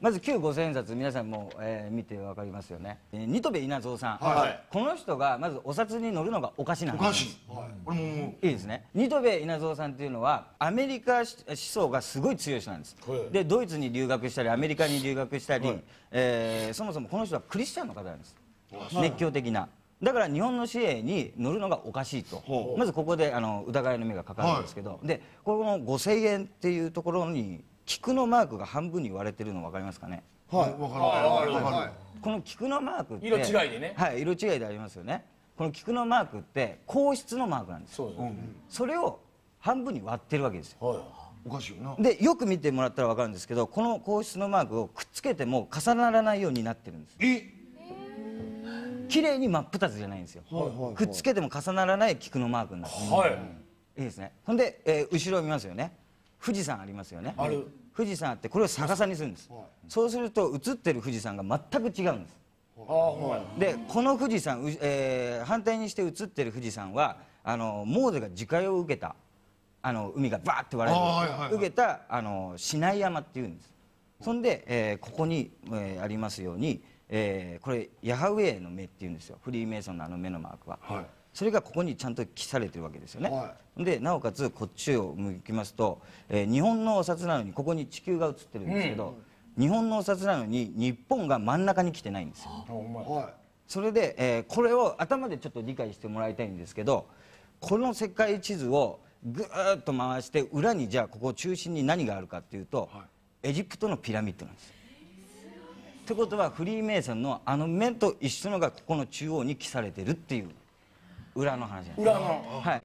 まず旧五千円札皆さんも、えー、見てわかりますよね、えー、ニトベ稲造さん、はい、この人がまずお札に乗るのがおかしなんですおかしい、はい、もいいですねニトベ稲造さんっていうのはアメリカ思想がすごい強い人なんです、はい、でドイツに留学したりアメリカに留学したり、はい、えー、そもそもこの人はクリスチャンの方なんです熱狂的なだから日本の紙幣に乗るのがおかしいとまずここであの疑いの目がかかるんですけど、はい、でこの5000円っていうところに菊のマークが半分に割れてるの分かりますかねはい分かる分かるこの菊のマークって色違いでねはい色違いでありますよねこの菊のマークって皇室のマークなんですよ、ね、それを半分に割ってるわけですよ、はい、おかしいよなでよく見てもらったら分かるんですけどこの皇室のマークをくっつけても重ならないようになってるんですえ綺麗に真っ二つじゃないんですよ、はいはい、くっつけても重ならない菊のマークになってる、はい、いいですねほんで、えー、後ろを見ますよね富士山ありますよね富士山あってこれを逆さにするんです、はい、そうすると映ってる富士山が全く違うんです、はい、でこの富士山、えー、反対にして映ってる富士山はあのモーゼが自海を受けたあの海がバーって割れる、はいはい受けたあのシナイ山っていうんですそんで、えー、ここに、えー、ありますように、えこれヤハウェイの目っていうんですよフリーメイソンのあの目のマークは。それがここにちゃんと記されてるわけですよね、はい、でなおかつこっちを向きますと、えー、日本のお札なのにここに地球が写ってるんですけど、うん、日本のお札なのに日本が真ん中に来てないんですよ、はい、それで、えー、これを頭でちょっと理解してもらいたいんですけどこの世界地図をぐーっと回して裏にじゃあここ中心に何があるかっていうと、はい、エジプトのピラミッドなんですってことはフリーメイソンのあの面と一緒のがここの中央に記されてるっていう裏の話裏のはい